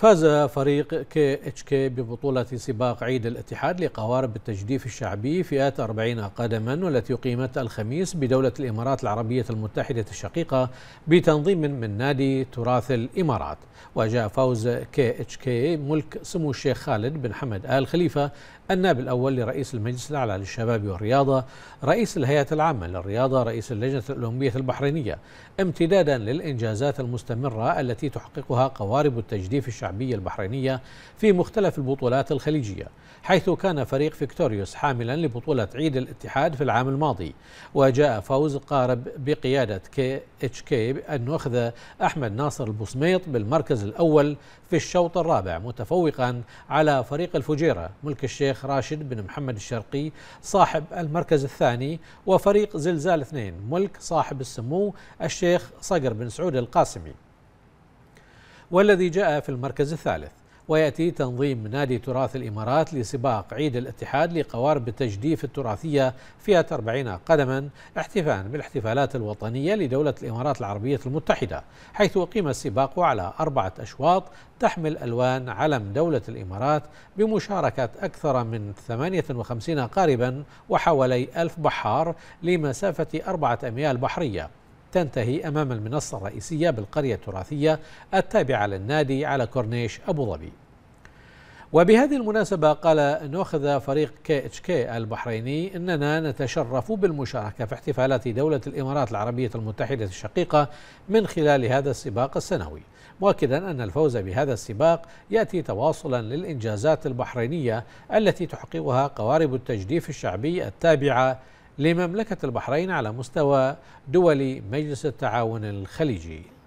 فاز فريق كي اتش كي ببطولة سباق عيد الاتحاد لقوارب التجديف الشعبي فئة 40 قدما والتي أقيمت الخميس بدولة الإمارات العربية المتحدة الشقيقة بتنظيم من نادي تراث الإمارات وجاء فوز كي اتش كي ملك سمو الشيخ خالد بن حمد آل خليفة النائب الأول لرئيس المجلس الأعلى للشباب والرياضة رئيس الهيئة العامة للرياضة رئيس اللجنة الأولمبية البحرينية امتدادا للإنجازات المستمرة التي تحققها قوارب التجديف الشعبي الشعبية البحرينية في مختلف البطولات الخليجية حيث كان فريق فيكتوريوس حاملا لبطولة عيد الاتحاد في العام الماضي وجاء فوز قارب بقيادة كي اتش كي أن أخذ أحمد ناصر البصميط بالمركز الأول في الشوط الرابع متفوقا على فريق الفجيرة ملك الشيخ راشد بن محمد الشرقي صاحب المركز الثاني وفريق زلزال اثنين ملك صاحب السمو الشيخ صقر بن سعود القاسمي والذي جاء في المركز الثالث ويأتي تنظيم نادي تراث الإمارات لسباق عيد الاتحاد لقوارب التجديف التراثية فئة 40 قدما احتفاء بالاحتفالات الوطنية لدولة الإمارات العربية المتحدة حيث أقيم السباق على أربعة أشواط تحمل ألوان علم دولة الإمارات بمشاركة أكثر من 58 قاربا وحوالي ألف بحار لمسافة أربعة أميال بحرية تنتهي أمام المنصة الرئيسية بالقرية التراثية التابعة للنادي على كورنيش أبو ظبي وبهذه المناسبة قال نوخذ فريق كي اتش كي البحريني أننا نتشرف بالمشاركة في احتفالات دولة الإمارات العربية المتحدة الشقيقة من خلال هذا السباق السنوي مؤكدا أن الفوز بهذا السباق يأتي تواصلا للإنجازات البحرينية التي تحققها قوارب التجديف الشعبي التابعة لمملكة البحرين على مستوى دول مجلس التعاون الخليجي